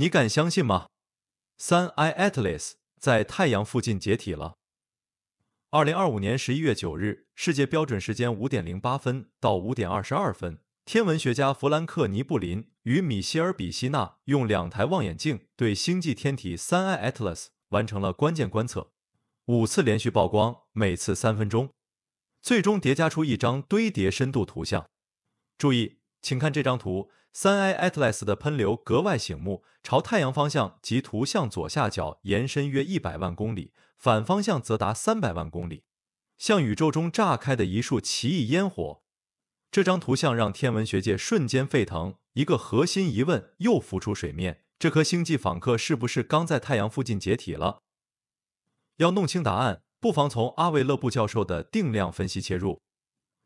你敢相信吗？三 I Atlas 在太阳附近解体了。二零二五年十一月九日，世界标准时间五点零八分到五点二十二分，天文学家弗兰克尼布林与米歇尔比希纳用两台望远镜对星际天体三 I Atlas 完成了关键观测，五次连续曝光，每次三分钟，最终叠加出一张堆叠深度图像。注意，请看这张图。三 I Atlas 的喷流格外醒目，朝太阳方向及图像左下角延伸约一百万公里，反方向则达三百万公里，像宇宙中炸开的一束奇异烟火。这张图像让天文学界瞬间沸腾，一个核心疑问又浮出水面：这颗星际访客是不是刚在太阳附近解体了？要弄清答案，不妨从阿维勒布教授的定量分析切入。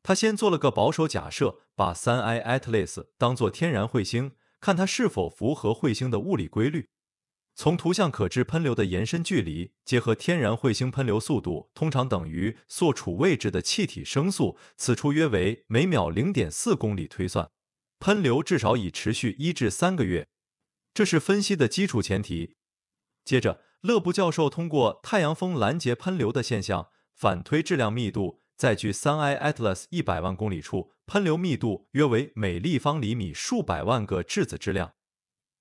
他先做了个保守假设，把三 I Atlas 当做天然彗星，看它是否符合彗星的物理规律。从图像可知，喷流的延伸距离结合天然彗星喷流速度，通常等于所处位置的气体声速，此处约为每秒零点四公里。推算，喷流至少已持续一至三个月，这是分析的基础前提。接着，勒布教授通过太阳风拦截喷流的现象，反推质量密度。在距三 i atlas 一百万公里处，喷流密度约为每立方厘米数百万个质子质量。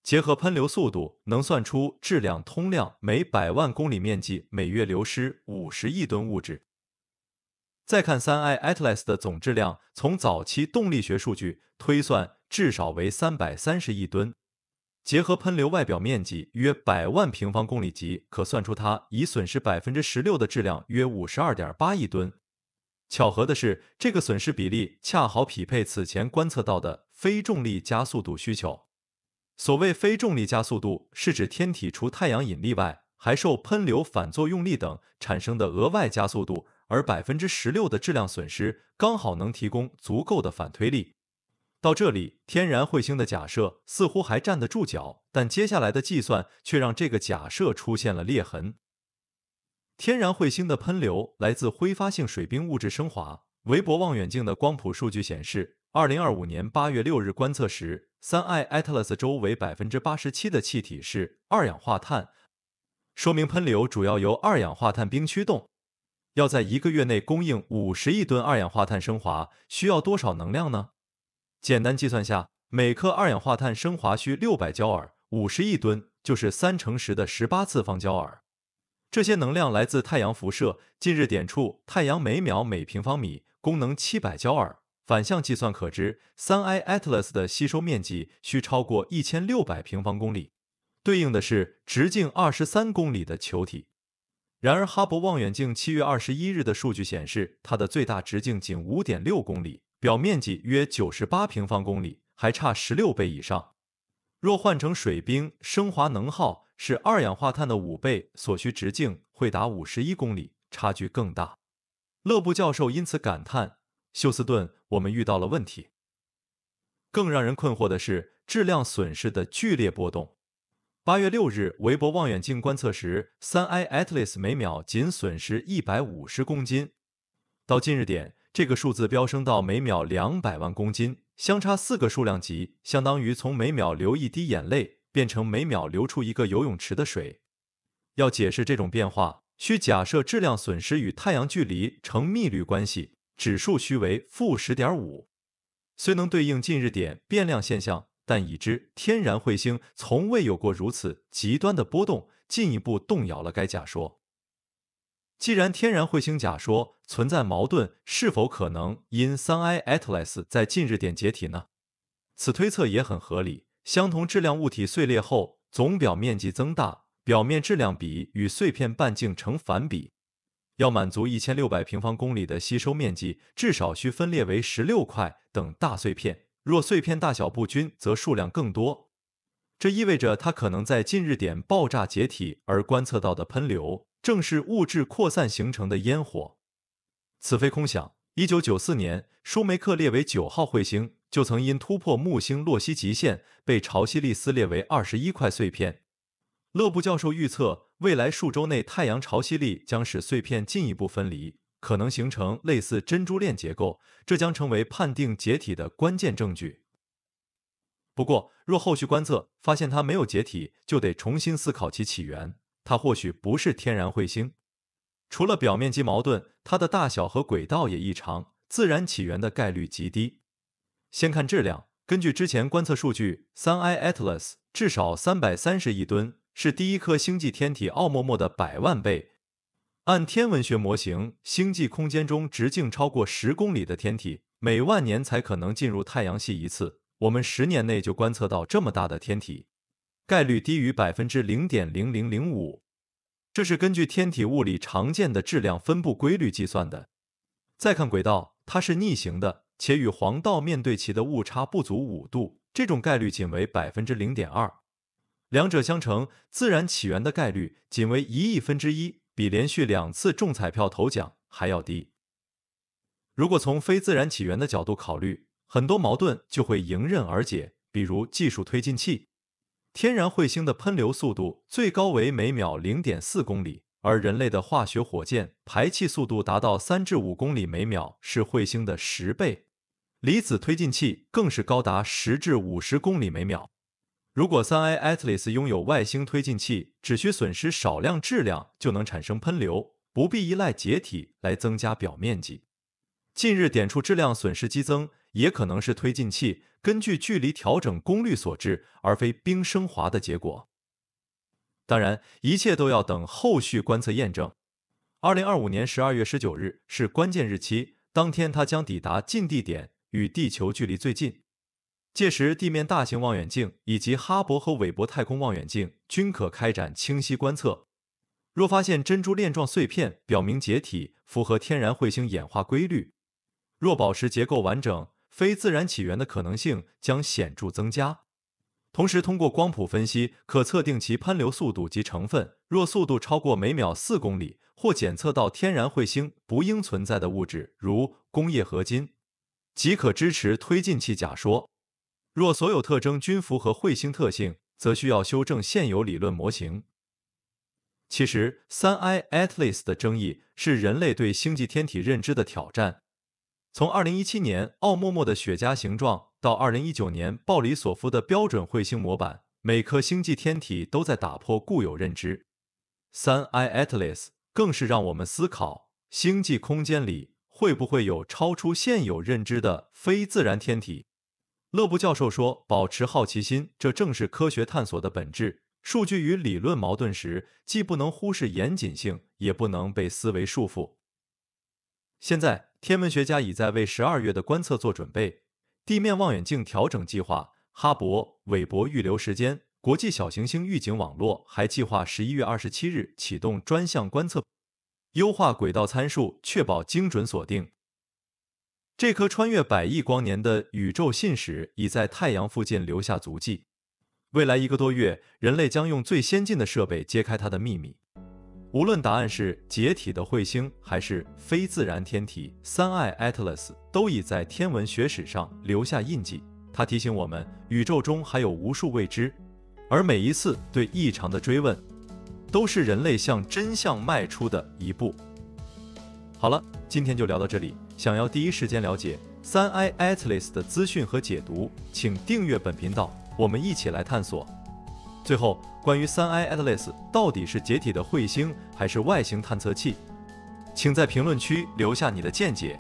结合喷流速度，能算出质量通量每百万公里面积每月流失五十亿吨物质。再看三 i atlas 的总质量，从早期动力学数据推算，至少为三百三十亿吨。结合喷流外表面积约百万平方公里级，可算出它已损失百分之十六的质量，约五十二点八亿吨。巧合的是，这个损失比例恰好匹配此前观测到的非重力加速度需求。所谓非重力加速度，是指天体除太阳引力外，还受喷流反作用力等产生的额外加速度。而百分之十六的质量损失，刚好能提供足够的反推力。到这里，天然彗星的假设似乎还站得住脚，但接下来的计算却让这个假设出现了裂痕。天然彗星的喷流来自挥发性水冰物质升华。韦伯望远镜的光谱数据显示，二零二五年八月六日观测时，三 I Atlas 周围百分之八十七的气体是二氧化碳，说明喷流主要由二氧化碳冰驱动。要在一个月内供应五十亿吨二氧化碳升华，需要多少能量呢？简单计算下，每克二氧化碳升华需六百焦耳，五十亿吨就是三乘十的十八次方焦耳。这些能量来自太阳辐射，近日点处太阳每秒每平方米功能七百焦耳。反向计算可知，三 I Atlas 的吸收面积需超过一千六百平方公里，对应的是直径二十三公里的球体。然而，哈勃望远镜七月二十一日的数据显示，它的最大直径仅五点六公里，表面积约九十八平方公里，还差十六倍以上。若换成水冰升华能耗。是二氧化碳的五倍，所需直径会达五十一公里，差距更大。勒布教授因此感叹：“休斯顿，我们遇到了问题。”更让人困惑的是质量损失的剧烈波动。八月六日，韦伯望远镜观测时，三 I Atlas 每秒仅损失一百五十公斤；到近日点，这个数字飙升到每秒两百万公斤，相差四个数量级，相当于从每秒流一滴眼泪。变成每秒流出一个游泳池的水。要解释这种变化，需假设质量损失与太阳距离成幂律关系，指数需为负十点五。虽能对应近日点变量现象，但已知天然彗星从未有过如此极端的波动，进一步动摇了该假说。既然天然彗星假说存在矛盾，是否可能因 Suni Atlas 在近日点解体呢？此推测也很合理。相同质量物体碎裂后，总表面积增大，表面质量比与碎片半径成反比。要满足一千六百平方公里的吸收面积，至少需分裂为十六块等大碎片。若碎片大小不均，则数量更多。这意味着它可能在近日点爆炸解体，而观测到的喷流正是物质扩散形成的烟火。此非空想。一九九四年，舒梅克列为九号彗星。就曾因突破木星洛希极限，被潮汐力撕裂为二十一块碎片。勒布教授预测，未来数周内，太阳潮汐力将使碎片进一步分离，可能形成类似珍珠链结构，这将成为判定解体的关键证据。不过，若后续观测发现它没有解体，就得重新思考其起源。它或许不是天然彗星。除了表面积矛盾，它的大小和轨道也异常，自然起源的概率极低。先看质量，根据之前观测数据，三 I Atlas 至少三百三十亿吨，是第一颗星际天体奥陌陌的百万倍。按天文学模型，星际空间中直径超过十公里的天体，每万年才可能进入太阳系一次。我们十年内就观测到这么大的天体，概率低于百分之零点零零零五。这是根据天体物理常见的质量分布规律计算的。再看轨道，它是逆行的。且与黄道面对其的误差不足五度，这种概率仅为百分之零点二，两者相乘，自然起源的概率仅为一亿分之一，比连续两次中彩票头奖还要低。如果从非自然起源的角度考虑，很多矛盾就会迎刃而解，比如技术推进器、天然彗星的喷流速度最高为每秒零点四公里，而人类的化学火箭排气速度达到三至五公里每秒，是彗星的十倍。离子推进器更是高达十至五十公里每秒。如果三 A Atlas 拥有外星推进器，只需损失少量质量就能产生喷流，不必依赖解体来增加表面积。近日点处质量损失激增，也可能是推进器根据距离调整功率所致，而非冰升华的结果。当然，一切都要等后续观测验证。二零二五年十二月十九日是关键日期，当天它将抵达近地点。与地球距离最近，届时地面大型望远镜以及哈勃和韦伯太空望远镜均可开展清晰观测。若发现珍珠链状碎片，表明解体符合天然彗星演化规律；若保持结构完整，非自然起源的可能性将显著增加。同时，通过光谱分析可测定其喷流速度及成分。若速度超过每秒四公里，或检测到天然彗星不应存在的物质，如工业合金。即可支持推进器假说。若所有特征均符合彗星特性，则需要修正现有理论模型。其实，三 I Atlas 的争议是人类对星际天体认知的挑战。从2017年奥默陌的雪茄形状到2019年鲍里索夫的标准彗星模板，每颗星际天体都在打破固有认知。三 I Atlas 更是让我们思考星际空间里。会不会有超出现有认知的非自然天体？勒布教授说：“保持好奇心，这正是科学探索的本质。数据与理论矛盾时，既不能忽视严谨性，也不能被思维束缚。”现在，天文学家已在为十二月的观测做准备，地面望远镜调整计划、哈勃、韦伯预留时间，国际小行星预警网络还计划十一月二十七日启动专项观测。优化轨道参数，确保精准锁定。这颗穿越百亿光年的宇宙信使已在太阳附近留下足迹。未来一个多月，人类将用最先进的设备揭开它的秘密。无论答案是解体的彗星还是非自然天体，三爱 Atlas 都已在天文学史上留下印记。它提醒我们，宇宙中还有无数未知，而每一次对异常的追问。都是人类向真相迈出的一步。好了，今天就聊到这里。想要第一时间了解三 I Atlas 的资讯和解读，请订阅本频道，我们一起来探索。最后，关于三 I Atlas 到底是解体的彗星还是外星探测器，请在评论区留下你的见解。